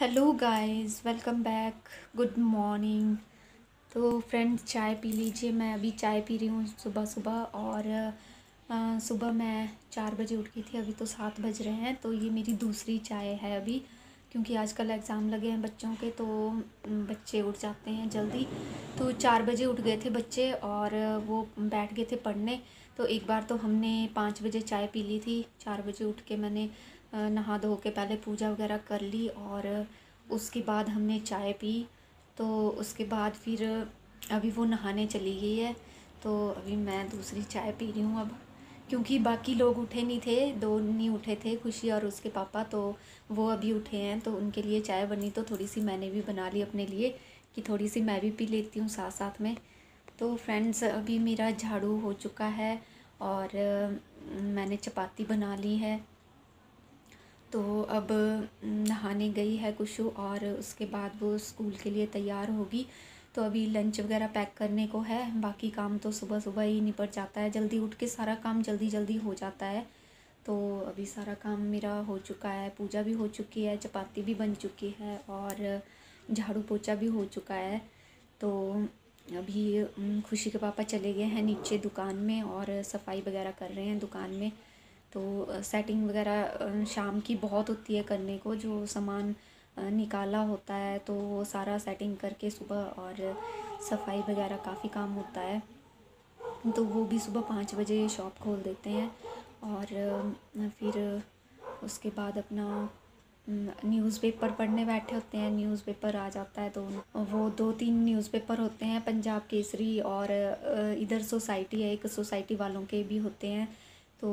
hello guys welcome back good morning तो friends चाय पी लीजिए मैं अभी चाय पी रही हूँ सुबह सुबह और आ, सुबह मैं चार बजे उठ गई थी अभी तो सात बज रहे हैं तो ये मेरी दूसरी चाय है अभी क्योंकि आजकल एग्ज़ाम लगे हैं बच्चों के तो बच्चे उठ जाते हैं जल्दी तो चार बजे उठ गए थे बच्चे और वो बैठ गए थे पढ़ने तो एक बार तो हमने पाँच बजे चाय पी ली थी चार बजे उठ के मैंने नहा धो के पहले पूजा वगैरह कर ली और उसके बाद हमने चाय पी तो उसके बाद फिर अभी वो नहाने चली गई है तो अभी मैं दूसरी चाय पी रही हूँ अब क्योंकि बाकी लोग उठे नहीं थे दो नहीं उठे थे खुशी और उसके पापा तो वो अभी उठे हैं तो उनके लिए चाय बनी तो थोड़ी सी मैंने भी बना ली अपने लिए कि थोड़ी सी मैं भी पी लेती हूँ साथ साथ में तो फ्रेंड्स अभी मेरा झाड़ू हो चुका है और मैंने चपाती बना ली है तो अब नहाने गई है कुशु और उसके बाद वो स्कूल के लिए तैयार होगी तो अभी लंच वगैरह पैक करने को है बाकी काम तो सुबह सुबह ही निपट जाता है जल्दी उठ के सारा काम जल्दी जल्दी हो जाता है तो अभी सारा काम मेरा हो चुका है पूजा भी हो चुकी है चपाती भी बन चुकी है और झाड़ू पोछा भी हो चुका है तो अभी खुशी के पापा चले गए हैं नीचे दुकान में और सफाई वगैरह कर रहे हैं दुकान में तो सेटिंग वगैरह शाम की बहुत होती है करने को जो सामान निकाला होता है तो वो सारा सेटिंग करके सुबह और सफाई वगैरह काफ़ी काम होता है तो वो भी सुबह पाँच बजे शॉप खोल देते हैं और फिर उसके बाद अपना न्यूज़पेपर पढ़ने बैठे होते हैं न्यूज़पेपर आ जाता है तो वो दो तीन न्यूज़पेपर होते हैं पंजाब केसरी और इधर सोसाइटी है एक सोसाइटी वालों के भी होते हैं तो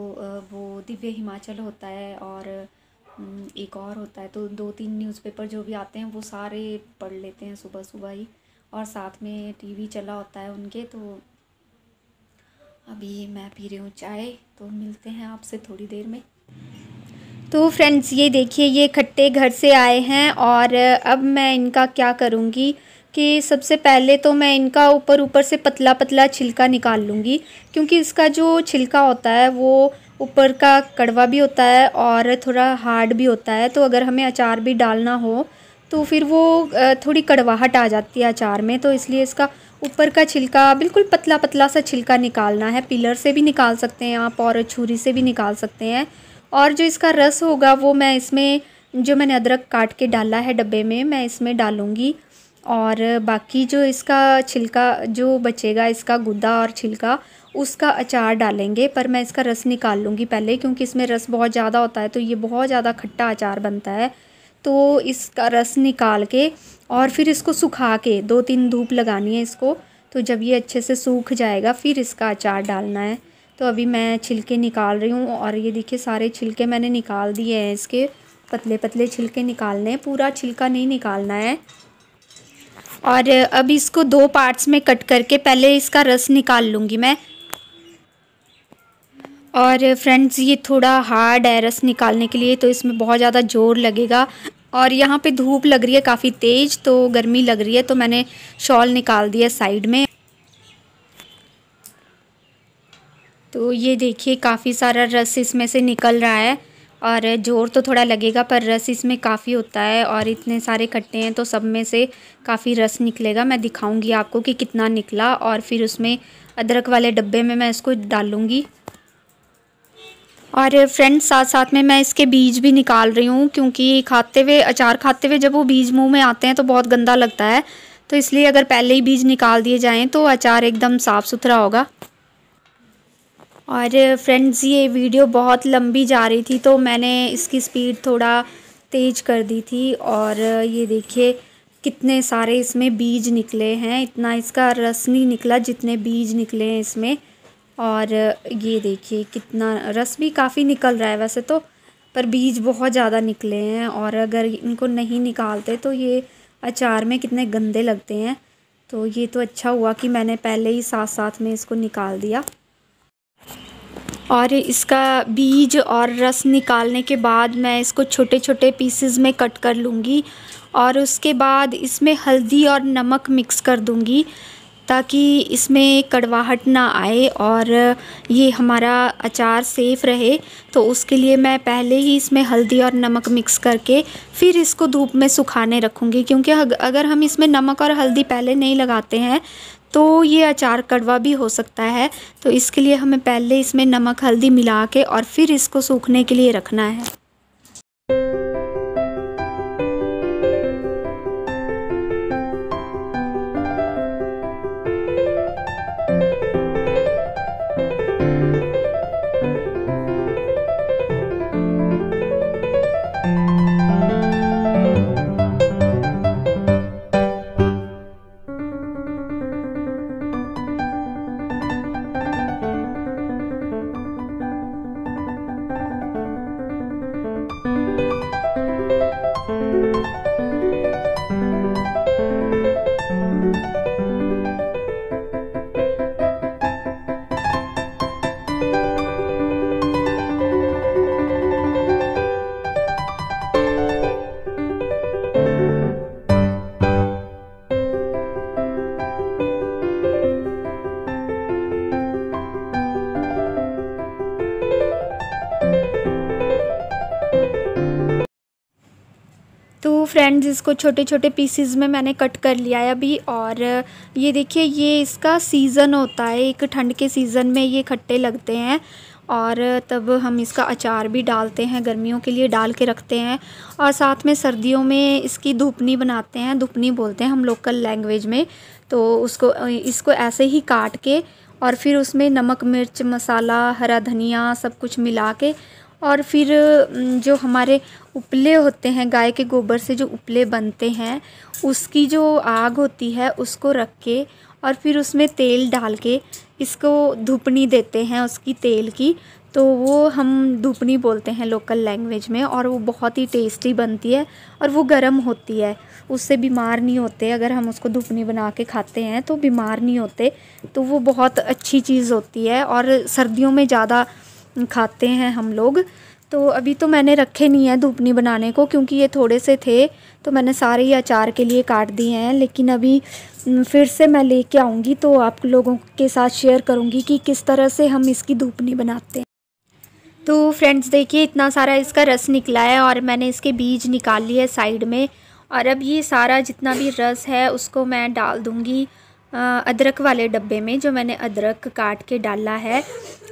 वो दिव्य हिमाचल होता है और एक और होता है तो दो तीन न्यूज़पेपर जो भी आते हैं वो सारे पढ़ लेते हैं सुबह सुबह ही और साथ में टीवी चला होता है उनके तो अभी मैं पी रही हूँ चाय तो मिलते हैं आपसे थोड़ी देर में तो फ्रेंड्स ये देखिए ये खट्टे घर से आए हैं और अब मैं इनका क्या करूँगी कि सबसे पहले तो मैं इनका ऊपर ऊपर से पतला पतला छिलका निकाल लूँगी क्योंकि इसका जो छिलका होता है वो ऊपर का कड़वा भी होता है और थोड़ा हार्ड भी होता है तो अगर हमें अचार भी डालना हो तो फिर वो थोड़ी कड़वाहट आ जाती है अचार में तो इसलिए इसका ऊपर का छिलका बिल्कुल पतला पतला सा छिलका निकालना है पिलर से भी निकाल सकते हैं आप और छुरी से भी निकाल सकते हैं और जो इसका रस होगा वो मैं इसमें जो मैंने अदरक काट के डाला है डब्बे में मैं इसमें डालूँगी और बाकी जो इसका छिलका जो बचेगा इसका गुदा और छिलका उसका अचार डालेंगे पर मैं इसका रस निकाल लूँगी पहले क्योंकि इसमें रस बहुत ज़्यादा होता है तो ये बहुत ज़्यादा खट्टा अचार बनता है तो इसका रस निकाल के और फिर इसको सुखा के दो तीन धूप लगानी है इसको तो जब ये अच्छे से सूख जाएगा फिर इसका अचार डालना है तो अभी मैं छिलके निकाल रही हूँ और ये देखिए सारे छिलके मैंने निकाल दिए हैं इसके पतले पतले छिलके निकालने हैं पूरा छिलका नहीं निकालना है और अब इसको दो पार्ट्स में कट करके पहले इसका रस निकाल लूँगी मैं और फ्रेंड्स ये थोड़ा हार्ड है रस निकालने के लिए तो इसमें बहुत ज़्यादा जोर लगेगा और यहाँ पे धूप लग रही है काफ़ी तेज़ तो गर्मी लग रही है तो मैंने शॉल निकाल दिया साइड में तो ये देखिए काफ़ी सारा रस इसमें से निकल रहा है और जोर तो थोड़ा लगेगा पर रस इसमें काफ़ी होता है और इतने सारे कट्टे हैं तो सब में से काफ़ी रस निकलेगा मैं दिखाऊंगी आपको कि कितना निकला और फिर उसमें अदरक वाले डब्बे में मैं इसको डालूंगी और फ्रेंड्स साथ साथ में मैं इसके बीज भी निकाल रही हूँ क्योंकि खाते हुए अचार खाते हुए जब वो बीज मुँह में आते हैं तो बहुत गंदा लगता है तो इसलिए अगर पहले ही बीज निकाल दिए जाएँ तो अचार एकदम साफ़ सुथरा होगा और फ्रेंड्स ये वीडियो बहुत लंबी जा रही थी तो मैंने इसकी स्पीड थोड़ा तेज़ कर दी थी और ये देखिए कितने सारे इसमें बीज निकले हैं इतना इसका रस नहीं निकला जितने बीज निकले हैं इसमें और ये देखिए कितना रस भी काफ़ी निकल रहा है वैसे तो पर बीज बहुत ज़्यादा निकले हैं और अगर इनको नहीं निकालते तो ये अचार में कितने गंदे लगते हैं तो ये तो अच्छा हुआ कि मैंने पहले ही साथ साथ में इसको निकाल दिया और इसका बीज और रस निकालने के बाद मैं इसको छोटे छोटे पीसेस में कट कर लूँगी और उसके बाद इसमें हल्दी और नमक मिक्स कर दूँगी ताकि इसमें कड़वाहट ना आए और ये हमारा अचार सेफ़ रहे तो उसके लिए मैं पहले ही इसमें हल्दी और नमक मिक्स करके फिर इसको धूप में सुखाने रखूँगी क्योंकि अगर हम इसमें नमक और हल्दी पहले नहीं लगाते हैं तो ये अचार कड़वा भी हो सकता है तो इसके लिए हमें पहले इसमें नमक हल्दी मिला के और फिर इसको सूखने के लिए रखना है फ्रेंड्स इसको छोटे छोटे पीसीज में मैंने कट कर लिया है अभी और ये देखिए ये इसका सीज़न होता है एक ठंड के सीज़न में ये खट्टे लगते हैं और तब हम इसका अचार भी डालते हैं गर्मियों के लिए डाल के रखते हैं और साथ में सर्दियों में इसकी धुपनी बनाते हैं धुपनी बोलते हैं हम लोकल लैंग्वेज में तो उसको इसको ऐसे ही काट के और फिर उसमें नमक मिर्च मसाला हरा धनिया सब कुछ मिला के और फिर जो हमारे उपले होते हैं गाय के गोबर से जो उपले बनते हैं उसकी जो आग होती है उसको रख के और फिर उसमें तेल डाल के इसको धुपनी देते हैं उसकी तेल की तो वो हम धुपनी बोलते हैं लोकल लैंग्वेज में और वो बहुत ही टेस्टी बनती है और वो गर्म होती है उससे बीमार नहीं होते अगर हम उसको धुपनी बना के खाते हैं तो बीमार नहीं होते तो वो बहुत अच्छी चीज़ होती है और सर्दियों में ज़्यादा खाते हैं हम लोग तो अभी तो मैंने रखे नहीं हैं धूपनी बनाने को क्योंकि ये थोड़े से थे तो मैंने सारे ही अचार के लिए काट दिए हैं लेकिन अभी फिर से मैं ले कर आऊँगी तो आप लोगों के साथ शेयर करूँगी कि किस तरह से हम इसकी धूपनी बनाते हैं तो फ्रेंड्स देखिए इतना सारा इसका रस निकला है और मैंने इसके बीज निकाल लिए साइड में और अब ये सारा जितना भी रस है उसको मैं डाल दूँगी अदरक वाले डब्बे में जो मैंने अदरक काट के डाला है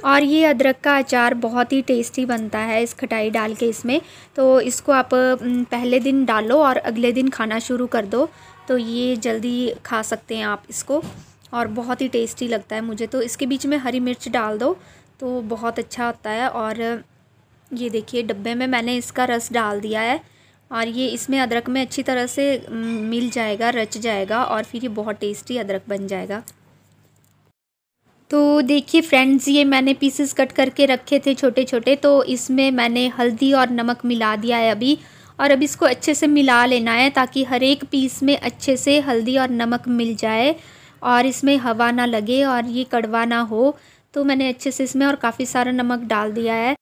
और ये अदरक का अचार बहुत ही टेस्टी बनता है इस खटाई डाल के इसमें तो इसको आप पहले दिन डालो और अगले दिन खाना शुरू कर दो तो ये जल्दी खा सकते हैं आप इसको और बहुत ही टेस्टी लगता है मुझे तो इसके बीच में हरी मिर्च डाल दो तो बहुत अच्छा होता है और ये देखिए डब्बे में मैंने इसका रस डाल दिया है और ये इसमें अदरक में अच्छी तरह से मिल जाएगा रच जाएगा और फिर ये बहुत टेस्टी अदरक बन जाएगा तो देखिए फ्रेंड्स ये मैंने पीसेस कट करके रखे थे छोटे छोटे तो इसमें मैंने हल्दी और नमक मिला दिया है अभी और अब इसको अच्छे से मिला लेना है ताकि हर एक पीस में अच्छे से हल्दी और नमक मिल जाए और इसमें हवा ना लगे और ये कड़वा ना हो तो मैंने अच्छे से इसमें और काफ़ी सारा नमक डाल दिया है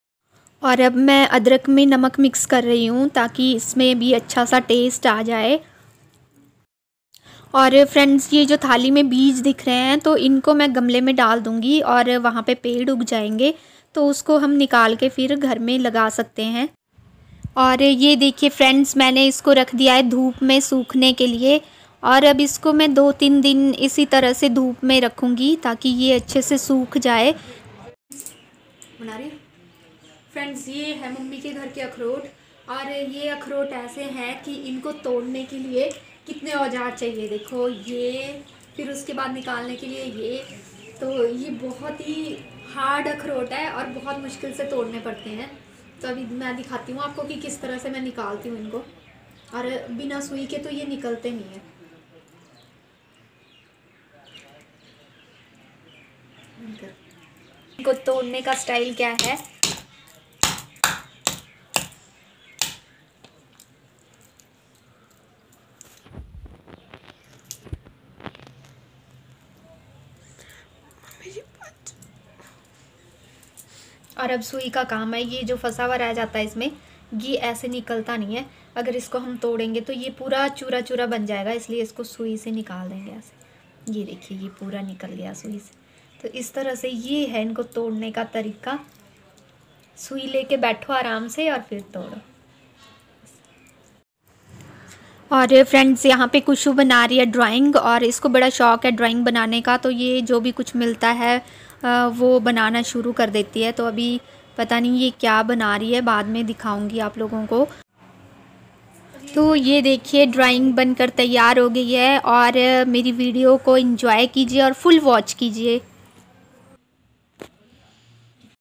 और अब मैं अदरक में नमक मिक्स कर रही हूँ ताकि इसमें भी अच्छा सा टेस्ट आ जाए और फ्रेंड्स ये जो थाली में बीज दिख रहे हैं तो इनको मैं गमले में डाल दूँगी और वहाँ पे पेड़ उग जाएंगे तो उसको हम निकाल के फिर घर में लगा सकते हैं और ये देखिए फ्रेंड्स मैंने इसको रख दिया है धूप में सूखने के लिए और अब इसको मैं दो तीन दिन इसी तरह से धूप में रखूँगी ताकि ये अच्छे से सूख जाए बना रही फ्रेंड्स ये है मम्मी के घर के अखरोट और ये अखरोट ऐसे हैं कि इनको तोड़ने के लिए कितने औजार चाहिए देखो ये फिर उसके बाद निकालने के लिए ये तो ये बहुत ही हार्ड अखरोट है और बहुत मुश्किल से तोड़ने पड़ते हैं तो अभी मैं दिखाती हूँ आपको कि किस तरह से मैं निकालती हूँ इनको और बिना सुई के तो ये निकलते नहीं हैं इनको तोड़ने का स्टाइल क्या है अरब सुई का काम है ये जो फंसा हुआ रह जाता है इसमें घी ऐसे निकलता नहीं है अगर इसको हम तोड़ेंगे तो ये पूरा चूरा चूरा बन जाएगा इसलिए इसको सुई से निकाल देंगे ऐसे ये देखिए ये पूरा निकल गया सुई से तो इस तरह से ये है इनको तोड़ने का तरीका सुई लेके बैठो आराम से और फिर तोड़ो और फ्रेंड्स यहाँ पे कुशु बना रही है ड्राइंग और इसको बड़ा शौक है ड्राइंग बनाने का तो ये जो भी कुछ मिलता है वो बनाना शुरू कर देती है तो अभी पता नहीं ये क्या बना रही है बाद में दिखाऊंगी आप लोगों को तो ये देखिए ड्राइंग बनकर तैयार हो गई है और मेरी वीडियो को एंजॉय कीजिए और फुल वॉच कीजिए